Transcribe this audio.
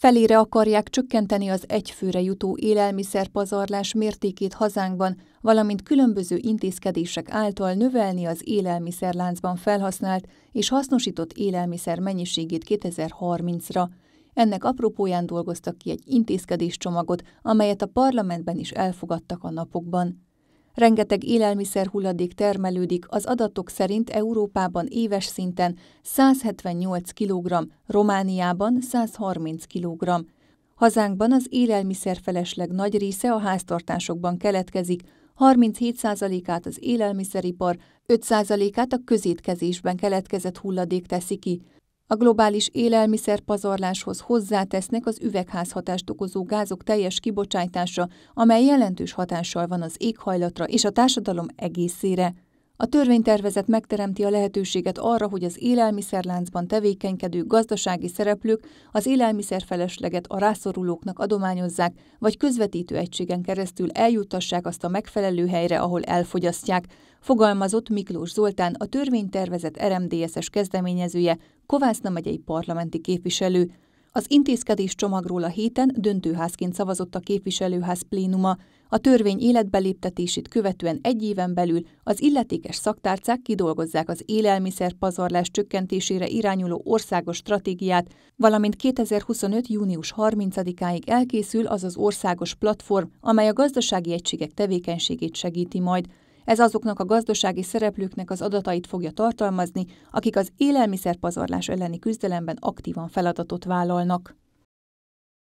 Felére akarják csökkenteni az egyfőre jutó élelmiszerpazarlás mértékét hazánkban, valamint különböző intézkedések által növelni az élelmiszerláncban felhasznált és hasznosított élelmiszer mennyiségét 2030-ra. Ennek apropóján dolgoztak ki egy intézkedéscsomagot, amelyet a parlamentben is elfogadtak a napokban. Rengeteg élelmiszer hulladék termelődik, az adatok szerint Európában éves szinten 178 kg, Romániában 130 kg. Hazánkban az élelmiszerfelesleg nagy része a háztartásokban keletkezik, 37%-át az élelmiszeripar, 5%-át a közétkezésben keletkezett hulladék teszi ki. A globális élelmiszerpazarláshoz hozzátesznek az üvegházhatást okozó gázok teljes kibocsátása, amely jelentős hatással van az éghajlatra és a társadalom egészére. A törvénytervezet megteremti a lehetőséget arra, hogy az élelmiszerláncban tevékenykedő gazdasági szereplők az élelmiszerfelesleget a rászorulóknak adományozzák, vagy közvetítő egységen keresztül eljutassák azt a megfelelő helyre, ahol elfogyasztják, fogalmazott Miklós Zoltán, a törvénytervezet RMDSZ-es kezdeményezője, Kovászna megyei parlamenti képviselő. Az intézkedés csomagról a héten döntőházként szavazott a képviselőház plénuma, a törvény életbeléptetését követően egy éven belül az illetékes szaktárcák kidolgozzák az élelmiszer pazarlás csökkentésére irányuló országos stratégiát, valamint 2025. június 30-áig elkészül az az országos platform, amely a gazdasági egységek tevékenységét segíti majd. Ez azoknak a gazdasági szereplőknek az adatait fogja tartalmazni, akik az élelmiszerpazarlás elleni küzdelemben aktívan feladatot vállalnak.